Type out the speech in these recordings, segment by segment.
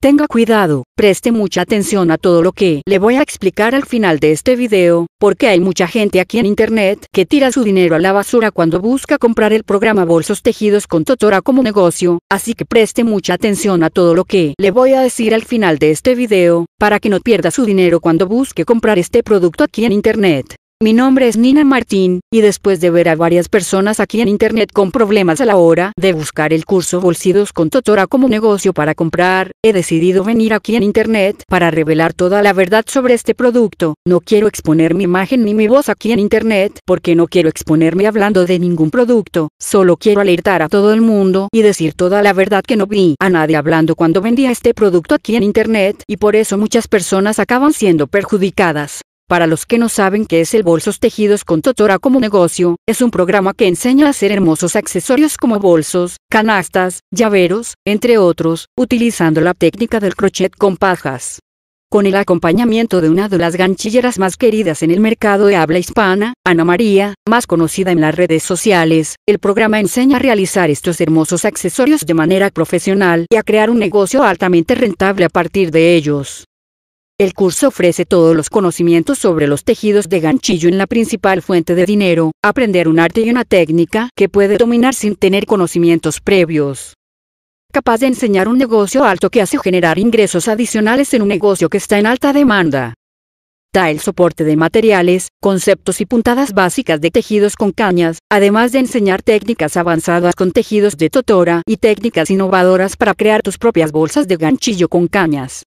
Tenga cuidado, preste mucha atención a todo lo que le voy a explicar al final de este video, porque hay mucha gente aquí en internet que tira su dinero a la basura cuando busca comprar el programa Bolsos Tejidos con Totora como negocio, así que preste mucha atención a todo lo que le voy a decir al final de este video, para que no pierda su dinero cuando busque comprar este producto aquí en internet. Mi nombre es Nina Martín, y después de ver a varias personas aquí en internet con problemas a la hora de buscar el curso Bolsidos con Totora como negocio para comprar, he decidido venir aquí en internet para revelar toda la verdad sobre este producto. No quiero exponer mi imagen ni mi voz aquí en internet porque no quiero exponerme hablando de ningún producto, solo quiero alertar a todo el mundo y decir toda la verdad que no vi a nadie hablando cuando vendía este producto aquí en internet y por eso muchas personas acaban siendo perjudicadas. Para los que no saben qué es el Bolsos Tejidos con Totora como negocio, es un programa que enseña a hacer hermosos accesorios como bolsos, canastas, llaveros, entre otros, utilizando la técnica del crochet con pajas. Con el acompañamiento de una de las ganchilleras más queridas en el mercado de habla hispana, Ana María, más conocida en las redes sociales, el programa enseña a realizar estos hermosos accesorios de manera profesional y a crear un negocio altamente rentable a partir de ellos. El curso ofrece todos los conocimientos sobre los tejidos de ganchillo en la principal fuente de dinero, aprender un arte y una técnica que puede dominar sin tener conocimientos previos. Capaz de enseñar un negocio alto que hace generar ingresos adicionales en un negocio que está en alta demanda. Da el soporte de materiales, conceptos y puntadas básicas de tejidos con cañas, además de enseñar técnicas avanzadas con tejidos de totora y técnicas innovadoras para crear tus propias bolsas de ganchillo con cañas.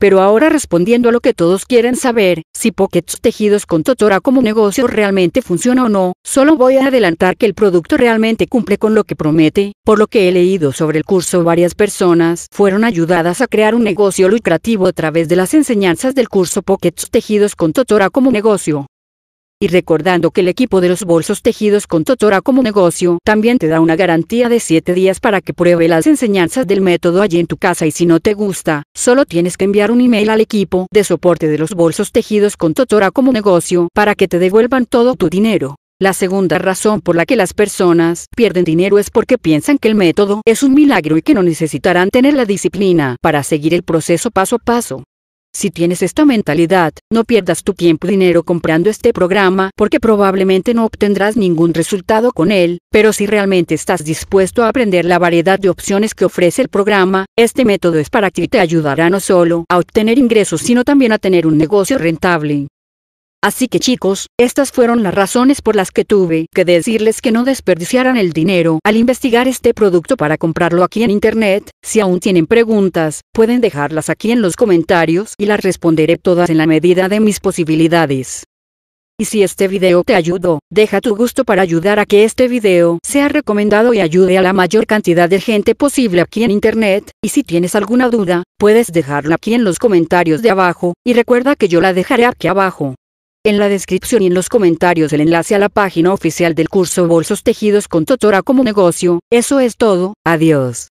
Pero ahora respondiendo a lo que todos quieren saber, si Pockets Tejidos con Totora como negocio realmente funciona o no, solo voy a adelantar que el producto realmente cumple con lo que promete, por lo que he leído sobre el curso varias personas fueron ayudadas a crear un negocio lucrativo a través de las enseñanzas del curso Pockets Tejidos con Totora como negocio. Y recordando que el equipo de los bolsos tejidos con Totora como negocio también te da una garantía de 7 días para que pruebe las enseñanzas del método allí en tu casa y si no te gusta, solo tienes que enviar un email al equipo de soporte de los bolsos tejidos con Totora como negocio para que te devuelvan todo tu dinero. La segunda razón por la que las personas pierden dinero es porque piensan que el método es un milagro y que no necesitarán tener la disciplina para seguir el proceso paso a paso. Si tienes esta mentalidad, no pierdas tu tiempo y dinero comprando este programa porque probablemente no obtendrás ningún resultado con él, pero si realmente estás dispuesto a aprender la variedad de opciones que ofrece el programa, este método es para ti y te ayudará no solo a obtener ingresos sino también a tener un negocio rentable. Así que chicos, estas fueron las razones por las que tuve que decirles que no desperdiciaran el dinero al investigar este producto para comprarlo aquí en internet. Si aún tienen preguntas, pueden dejarlas aquí en los comentarios y las responderé todas en la medida de mis posibilidades. Y si este video te ayudó, deja tu gusto para ayudar a que este video sea recomendado y ayude a la mayor cantidad de gente posible aquí en internet, y si tienes alguna duda, puedes dejarla aquí en los comentarios de abajo, y recuerda que yo la dejaré aquí abajo. En la descripción y en los comentarios el enlace a la página oficial del curso Bolsos Tejidos con Totora como negocio. Eso es todo, adiós.